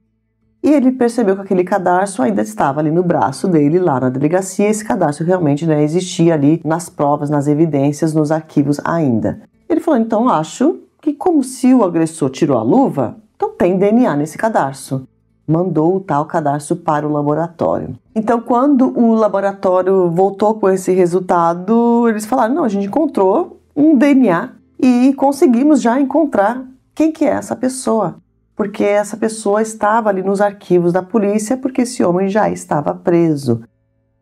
E ele percebeu que aquele cadarço ainda estava ali no braço dele, lá na delegacia. Esse cadarço realmente né, existia ali nas provas, nas evidências, nos arquivos ainda. Ele falou: então acho que, como se o agressor tirou a luva, então tem DNA nesse cadarço. Mandou o tal cadarço para o laboratório. Então, quando o laboratório voltou com esse resultado, eles falaram: não, a gente encontrou um DNA e conseguimos já encontrar quem que é essa pessoa porque essa pessoa estava ali nos arquivos da polícia, porque esse homem já estava preso.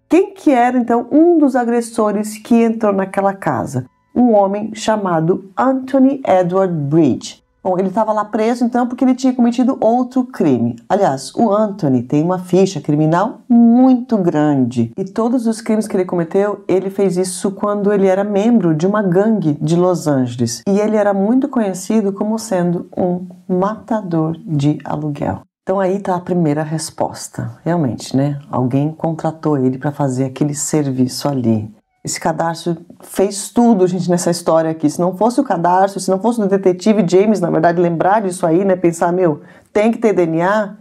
Quem que era então um dos agressores que entrou naquela casa? Um homem chamado Anthony Edward Bridge. Bom, ele estava lá preso então porque ele tinha cometido outro crime. Aliás, o Anthony tem uma ficha criminal muito grande e todos os crimes que ele cometeu, ele fez isso quando ele era membro de uma gangue de Los Angeles e ele era muito conhecido como sendo um matador de aluguel. Então aí está a primeira resposta. Realmente, né? Alguém contratou ele para fazer aquele serviço ali. Esse cadarço fez tudo, gente, nessa história aqui. Se não fosse o cadarço, se não fosse o detetive James, na verdade, lembrar disso aí, né? Pensar, meu, tem que ter DNA,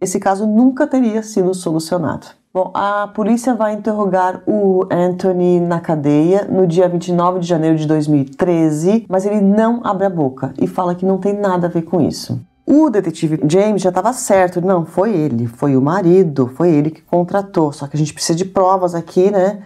esse caso nunca teria sido solucionado. Bom, a polícia vai interrogar o Anthony na cadeia no dia 29 de janeiro de 2013, mas ele não abre a boca e fala que não tem nada a ver com isso. O detetive James já estava certo, não, foi ele, foi o marido, foi ele que contratou, só que a gente precisa de provas aqui, né?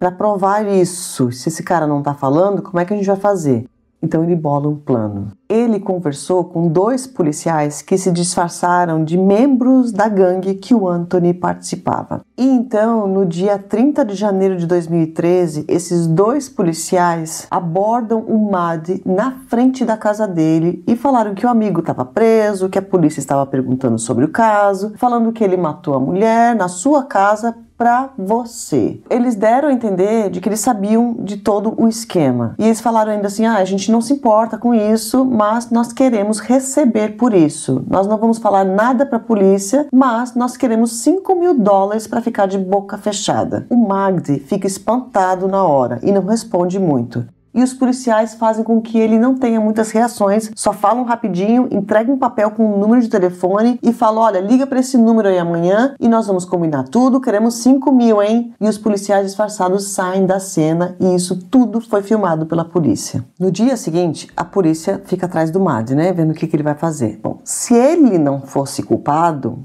para provar isso, se esse cara não está falando, como é que a gente vai fazer? Então ele bola um plano. Ele conversou com dois policiais que se disfarçaram de membros da gangue que o Anthony participava. E então, no dia 30 de janeiro de 2013, esses dois policiais abordam o Mad na frente da casa dele e falaram que o amigo estava preso, que a polícia estava perguntando sobre o caso, falando que ele matou a mulher na sua casa para você. Eles deram a entender de que eles sabiam de todo o esquema. E eles falaram ainda assim: ah, a gente não se importa com isso, mas nós queremos receber por isso. Nós não vamos falar nada para a polícia, mas nós queremos 5 mil dólares para ficar de boca fechada. O Magdi fica espantado na hora e não responde muito e os policiais fazem com que ele não tenha muitas reações, só falam rapidinho, entregam um papel com o um número de telefone e falam: olha, liga para esse número aí amanhã e nós vamos combinar tudo, queremos 5 mil, hein? E os policiais disfarçados saem da cena e isso tudo foi filmado pela polícia. No dia seguinte, a polícia fica atrás do Mad, né? Vendo o que, que ele vai fazer. Bom, se ele não fosse culpado,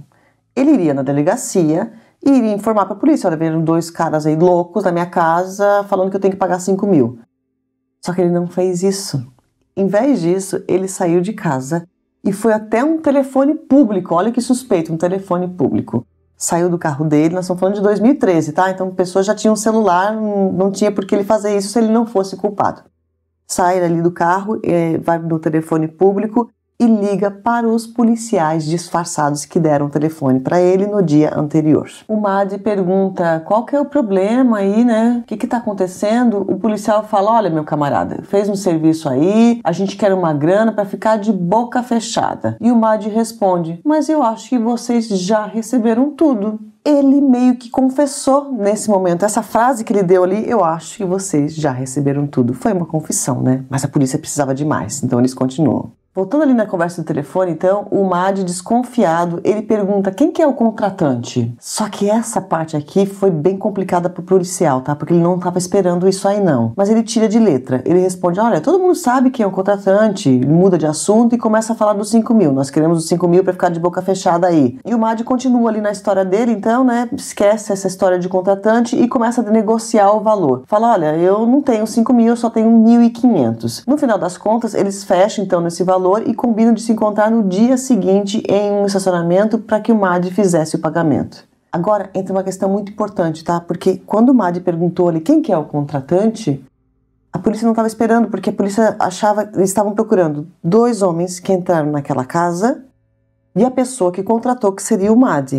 ele iria na delegacia e iria informar para a polícia: olha, vieram dois caras aí loucos na minha casa falando que eu tenho que pagar 5 mil. Só que ele não fez isso. Em vez disso, ele saiu de casa e foi até um telefone público. Olha que suspeito, um telefone público. Saiu do carro dele, nós estamos falando de 2013, tá? Então, pessoas já tinham um celular, não tinha por que ele fazer isso se ele não fosse culpado. Sai ali do carro, eh, vai no telefone público e liga para os policiais disfarçados que deram o telefone para ele no dia anterior. O Madi pergunta qual que é o problema aí, né? O que que tá acontecendo? O policial fala, olha meu camarada, fez um serviço aí, a gente quer uma grana para ficar de boca fechada. E o Madi responde, mas eu acho que vocês já receberam tudo ele meio que confessou nesse momento. Essa frase que ele deu ali, eu acho que vocês já receberam tudo. Foi uma confissão, né? Mas a polícia precisava de mais, então eles continuam. Voltando ali na conversa do telefone, então, o Mad desconfiado, ele pergunta quem que é o contratante. Só que essa parte aqui foi bem complicada pro policial, tá? Porque ele não tava esperando isso aí não. Mas ele tira de letra. Ele responde, olha, todo mundo sabe quem é o contratante. Ele muda de assunto e começa a falar dos 5 mil. Nós queremos os 5 mil pra ficar de boca fechada aí. E o Mad continua ali na história dele, então, né? Esquece essa história de contratante e começa a negociar o valor. Fala, olha, eu não tenho 5 mil, eu só tenho 1.500. No final das contas, eles fecham, então, nesse valor valor e combinam de se encontrar no dia seguinte em um estacionamento para que o Mad fizesse o pagamento. Agora entra uma questão muito importante, tá? Porque quando o Mad perguntou ali quem que é o contratante, a polícia não estava esperando, porque a polícia achava eles estavam procurando dois homens que entraram naquela casa e a pessoa que contratou, que seria o Mad.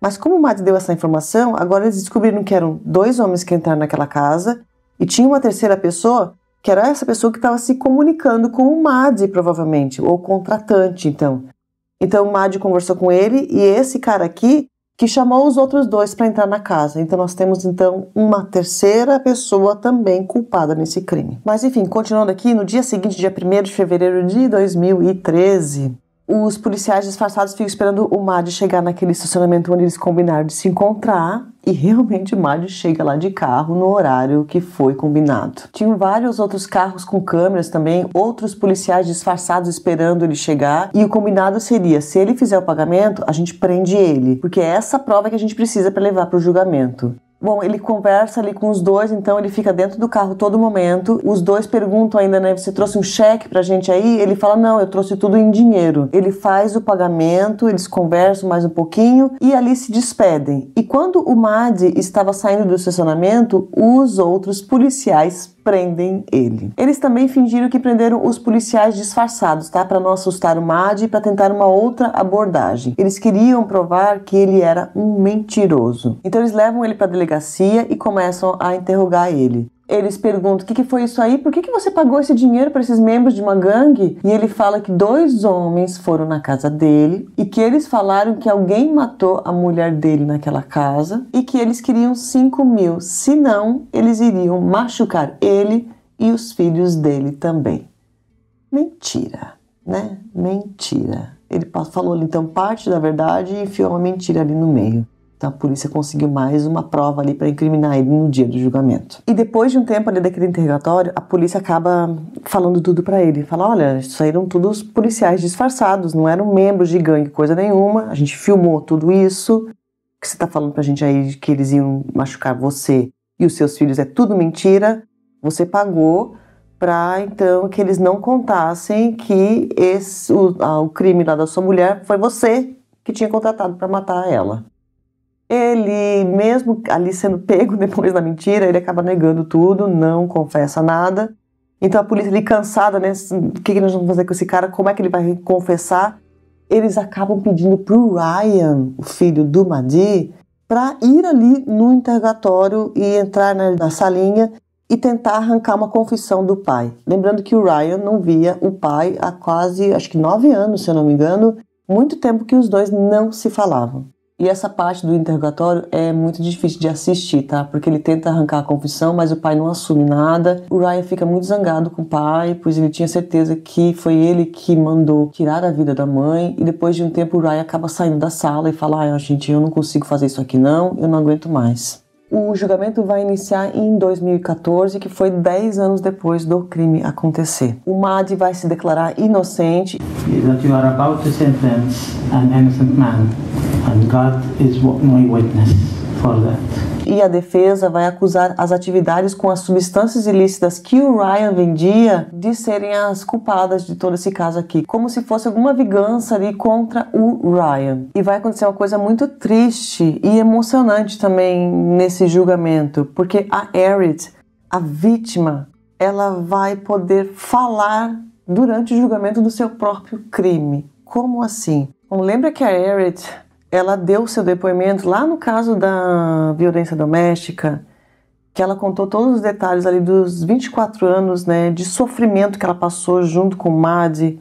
Mas como o Mad deu essa informação, agora eles descobriram que eram dois homens que entraram naquela casa e tinha uma terceira pessoa que era essa pessoa que estava se comunicando com o MAD, provavelmente, ou contratante, então. Então o MAD conversou com ele e esse cara aqui que chamou os outros dois para entrar na casa. Então nós temos então uma terceira pessoa também culpada nesse crime. Mas enfim, continuando aqui, no dia seguinte, dia 1 de fevereiro de 2013, os policiais disfarçados ficam esperando o Mad chegar naquele estacionamento onde eles combinaram de se encontrar. E realmente o Mad chega lá de carro no horário que foi combinado. Tinham vários outros carros com câmeras também, outros policiais disfarçados esperando ele chegar. E o combinado seria: se ele fizer o pagamento, a gente prende ele, porque é essa prova que a gente precisa para levar para o julgamento. Bom, ele conversa ali com os dois, então ele fica dentro do carro todo momento. Os dois perguntam ainda, né? Você trouxe um cheque pra gente aí? Ele fala: Não, eu trouxe tudo em dinheiro. Ele faz o pagamento, eles conversam mais um pouquinho e ali se despedem. E quando o Mad estava saindo do estacionamento, os outros policiais prendem ele. Eles também fingiram que prenderam os policiais disfarçados, tá? Para não assustar o Mad e para tentar uma outra abordagem. Eles queriam provar que ele era um mentiroso. Então eles levam ele para a delegacia e começam a interrogar ele eles perguntam: o que, que, foi isso aí? Por que, que você pagou esse dinheiro para esses membros de uma gangue? E ele fala que dois homens foram na casa dele e que eles falaram que alguém matou a mulher dele naquela casa e que eles queriam 5 mil, senão eles iriam machucar ele e os filhos dele também. Mentira, né? Mentira. Ele falou então parte da verdade e enfiou uma mentira ali no meio. Então a polícia conseguiu mais uma prova ali para incriminar ele no dia do julgamento. E depois de um tempo ali daquele interrogatório, a polícia acaba falando tudo para ele. Fala: olha, saíram todos policiais disfarçados, não eram membros de gangue, coisa nenhuma. A gente filmou tudo isso. O que você tá falando pra gente aí de que eles iam machucar você e os seus filhos é tudo mentira. Você pagou para então que eles não contassem que esse, o, ah, o crime lá da sua mulher foi você que tinha contratado para matar ela ele, mesmo ali sendo pego depois da mentira, ele acaba negando tudo, não confessa nada. Então a polícia ali cansada, né? Assim, o que, nós vamos fazer com esse cara? Como é que ele vai confessar? Eles acabam pedindo pro Ryan, o filho do Madi, para ir ali no interrogatório e entrar na, na salinha e tentar arrancar uma confissão do pai. Lembrando que o Ryan não via o pai há quase, acho que nove anos, se eu não me engano, muito tempo que os dois não se falavam. E essa parte do interrogatório é muito difícil de assistir, tá? Porque ele tenta arrancar a confissão, mas o pai não assume nada. O Ryan fica muito zangado com o pai, pois ele tinha certeza que foi ele que mandou tirar a vida da mãe. E depois de um tempo, o Ryan acaba saindo da sala e fala: Ai, ah, gente, eu não consigo fazer isso aqui não, eu não aguento mais. O julgamento vai iniciar em 2014, que foi 10 anos depois do crime acontecer. O Mad vai se declarar inocente. Você está are about to um an innocent man, and God is my witness. E a defesa vai acusar as atividades com as substâncias ilícitas que o Ryan vendia de serem as culpadas de todo esse caso aqui, como se fosse alguma vingança ali contra o Ryan. E vai acontecer uma coisa muito triste e emocionante também nesse julgamento, porque a Erit, a vítima, ela vai poder falar durante o julgamento do seu próprio crime. Como assim? Bom, lembra que a Erit ela deu seu depoimento lá no caso da violência doméstica, que ela contou todos os detalhes ali dos 24 anos, né, de sofrimento que ela passou junto com o Madi,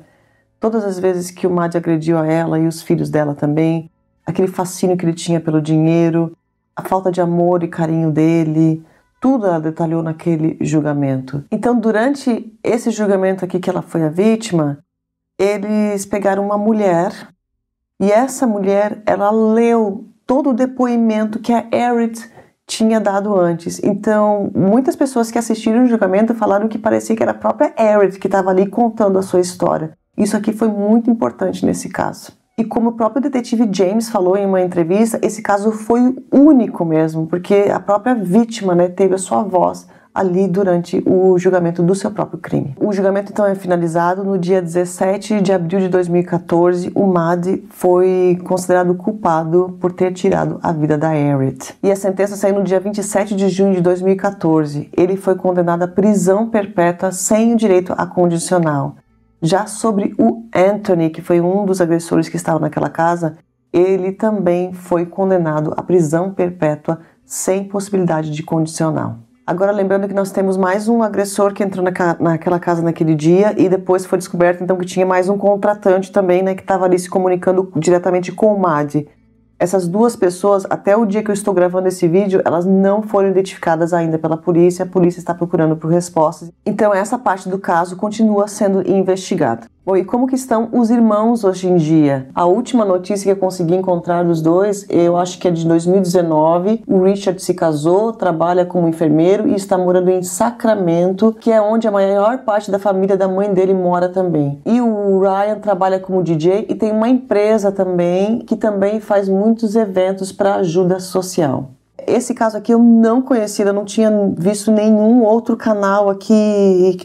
todas as vezes que o Madi agrediu a ela e os filhos dela também, aquele fascínio que ele tinha pelo dinheiro, a falta de amor e carinho dele, tudo ela detalhou naquele julgamento. Então, durante esse julgamento aqui que ela foi a vítima, eles pegaram uma mulher e essa mulher, ela leu todo o depoimento que a Eret tinha dado antes. Então, muitas pessoas que assistiram o julgamento falaram que parecia que era a própria Eret que estava ali contando a sua história. Isso aqui foi muito importante nesse caso. E como o próprio detetive James falou em uma entrevista, esse caso foi único mesmo, porque a própria vítima né, teve a sua voz ali durante o julgamento do seu próprio crime. O julgamento então é finalizado no dia 17 de abril de 2014. O Madi foi considerado culpado por ter tirado a vida da Harriet. E a sentença saiu no dia 27 de junho de 2014. Ele foi condenado à prisão perpétua sem o direito a condicional. Já sobre o Anthony, que foi um dos agressores que estava naquela casa, ele também foi condenado à prisão perpétua sem possibilidade de condicional. Agora, lembrando que nós temos mais um agressor que entrou na, naquela casa naquele dia e depois foi descoberto então que tinha mais um contratante também, né, que estava ali se comunicando diretamente com o MAD. Essas duas pessoas, até o dia que eu estou gravando esse vídeo, elas não foram identificadas ainda pela polícia. A polícia está procurando por respostas. Então, essa parte do caso continua sendo investigada. Oi, como que estão os irmãos hoje em dia? A última notícia que eu consegui encontrar dos dois, eu acho que é de 2019. O Richard se casou, trabalha como enfermeiro e está morando em Sacramento, que é onde a maior parte da família da mãe dele mora também. E o Ryan trabalha como DJ e tem uma empresa também que também faz muitos eventos para ajuda social. Esse caso aqui eu não conhecia, eu não tinha visto nenhum outro canal aqui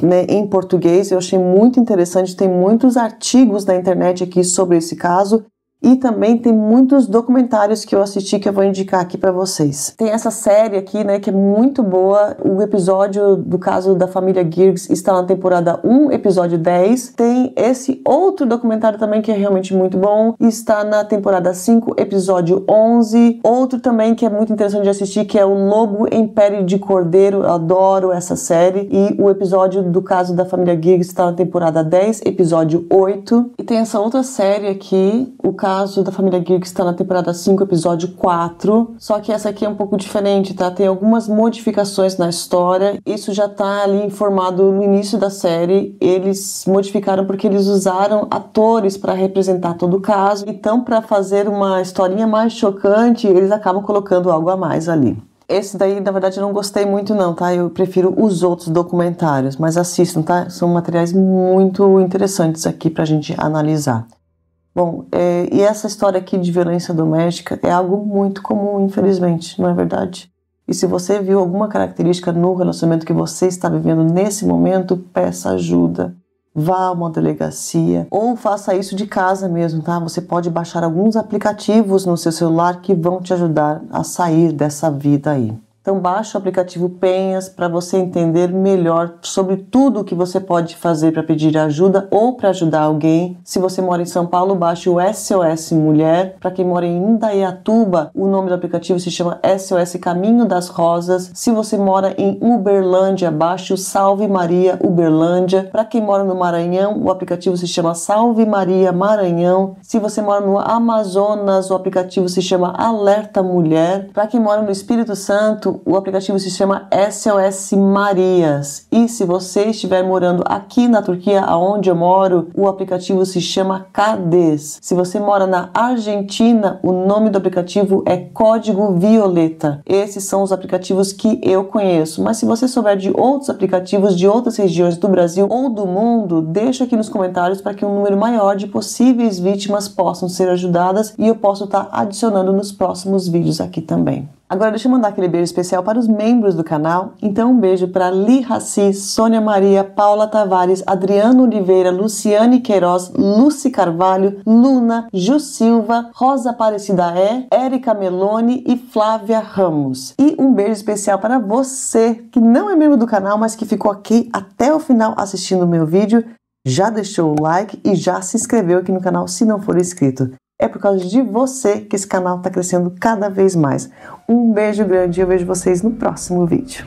né, em português. Eu achei muito interessante, tem muitos artigos na internet aqui sobre esse caso. E também tem muitos documentários que eu assisti que eu vou indicar aqui para vocês. Tem essa série aqui, né, que é muito boa. O episódio do caso da família Girgs está na temporada 1, episódio 10. Tem esse outro documentário também que é realmente muito bom, está na temporada 5, episódio 11. Outro também que é muito interessante de assistir, que é O Lobo em de Cordeiro. Eu adoro essa série. E o episódio do caso da família Girgs está na temporada 10, episódio 8. E tem essa outra série aqui, o caso caso da família Geek está na temporada 5, episódio 4. Só que essa aqui é um pouco diferente, tá? Tem algumas modificações na história. Isso já tá ali informado no início da série. Eles modificaram porque eles usaram atores para representar todo o caso. Então, para fazer uma historinha mais chocante, eles acabam colocando algo a mais ali. Esse daí, na verdade, eu não gostei muito não, tá? Eu prefiro os outros documentários, mas assistam, tá? São materiais muito interessantes aqui pra gente analisar. Bom, é, e essa história aqui de violência doméstica é algo muito comum, infelizmente, não é verdade? E se você viu alguma característica no relacionamento que você está vivendo nesse momento, peça ajuda. Vá a uma delegacia ou faça isso de casa mesmo, tá? Você pode baixar alguns aplicativos no seu celular que vão te ajudar a sair dessa vida aí. Então baixe o aplicativo Penhas para você entender melhor sobre tudo o que você pode fazer para pedir ajuda ou para ajudar alguém. Se você mora em São Paulo, baixe o SOS Mulher. Para quem mora em Indaiatuba, o nome do aplicativo se chama SOS Caminho das Rosas. Se você mora em Uberlândia, baixe o Salve Maria Uberlândia. Para quem mora no Maranhão, o aplicativo se chama Salve Maria Maranhão. Se você mora no Amazonas, o aplicativo se chama Alerta Mulher. Para quem mora no Espírito Santo, o aplicativo se chama SOS Marias. E se você estiver morando aqui na Turquia, aonde eu moro, o aplicativo se chama Cades. Se você mora na Argentina, o nome do aplicativo é Código Violeta. Esses são os aplicativos que eu conheço. Mas se você souber de outros aplicativos de outras regiões do Brasil ou do mundo, deixa aqui nos comentários para que um número maior de possíveis vítimas possam ser ajudadas e eu posso estar tá adicionando nos próximos vídeos aqui também. Agora deixa eu mandar aquele beijo especial para os membros do canal. Então um beijo para Li Raci, Sônia Maria, Paula Tavares, Adriano Oliveira, Luciane Queiroz, Lucy Carvalho, Luna, Ju Silva, Rosa Aparecida É, Érica Meloni e Flávia Ramos. E um beijo especial para você que não é membro do canal, mas que ficou aqui até o final assistindo o meu vídeo. Já deixou o like e já se inscreveu aqui no canal se não for inscrito. É por causa de você que esse canal está crescendo cada vez mais. Um beijo grande e eu vejo vocês no próximo vídeo.